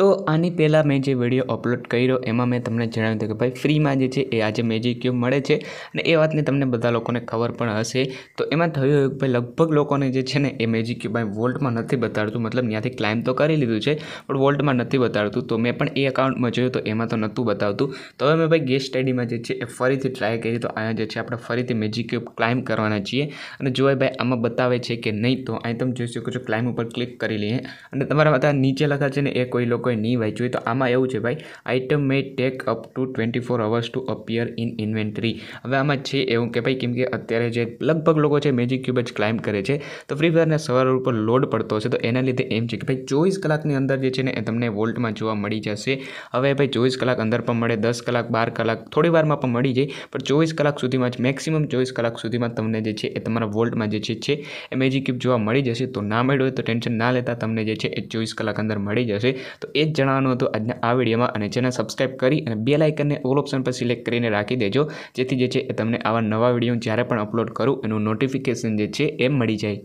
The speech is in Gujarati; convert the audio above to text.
તો આની પહેલાં મેં જે વિડીયો અપલોડ કર્યો એમાં મેં તમને જણાવ્યું હતું કે ભાઈ ફ્રીમાં જે છે એ આજે મેજિક ક્યુબ મળે છે અને એ વાતની તમને બધા લોકોને ખબર પણ હશે તો એમાં થયું કે ભાઈ લગભગ લોકોને જે છે ને એ મેજિક ક્યુબ ભાઈ વોલ્ટમાં નથી બતાડતું મતલબ ત્યાંથી ક્લાઇમ તો કરી લીધું છે પણ વોલ્ટમાં નથી બતાડતું તો મેં પણ એ એકાઉન્ટમાં જોયું તો એમાં તો નહોતું બતાવતું તો હવે મેં ભાઈ ગેસ સ્ટડીમાં જે છે એ ફરીથી ટ્રાય કરી તો અહીંયા જે છે આપણે ફરીથી મેજિક ક્યુબ ક્લાઇમ્બ કરવાના છીએ અને જોએ ભાઈ આમાં બતાવે છે કે નહીં તો અહીં તમે જોઈ શકો છો ક્લાઇમ ઉપર ક્લિક કરી લઈએ અને તમારા બધા નીચે લખા છે ને એ કોઈ લોકો લોકોએ નહીં વાંચ્યું હોય તો આમાં એવું છે ભાઈ item may take up to twenty four hours to appear in inventory હવે આમાં છે એવું કે ભાઈ કેમ કે અત્યારે જે લગભગ લોકો છે મેજિક ક્યુબ જ ક્લાઇમ્બ કરે છે તો ફ્રી ફાયરના સવાર ઉપર લોડ પડતો હશે તો એના લીધે એમ છે કે ભાઈ ચોવીસ કલાકની અંદર જે છે ને એ તમને વોલ્ટમાં જોવા મળી જશે હવે ભાઈ ચોવીસ કલાક અંદર પણ મળે દસ કલાક બાર કલાક થોડી વારમાં પણ મળી જાય પણ ચોવીસ કલાક સુધીમાં જ મેક્સિમમ ચોવીસ કલાક સુધીમાં તમને જે છે એ તમારા વોલ્ટમાં જે છે એ મેજિક ક્યુબ જોવા મળી જશે તો ના મળ્યું હોય તો ટેન્શન ના લેતા તમને જે છે એ ચોવીસ કલાક અંદર મળી જશે તો એ જ જણાવવાનું હતું આજના આ વિડીયોમાં અને જેને સબસ્ક્રાઈબ કરી અને બે લાઇકનને ઓલ ઓપ્શન પર સિલેક્ટ કરીને રાખી દેજો જેથી જે છે એ તમને આવા નવા વિડીયો જ્યારે પણ અપલોડ કરું એનું નોટિફિકેશન જે છે એ મળી જાય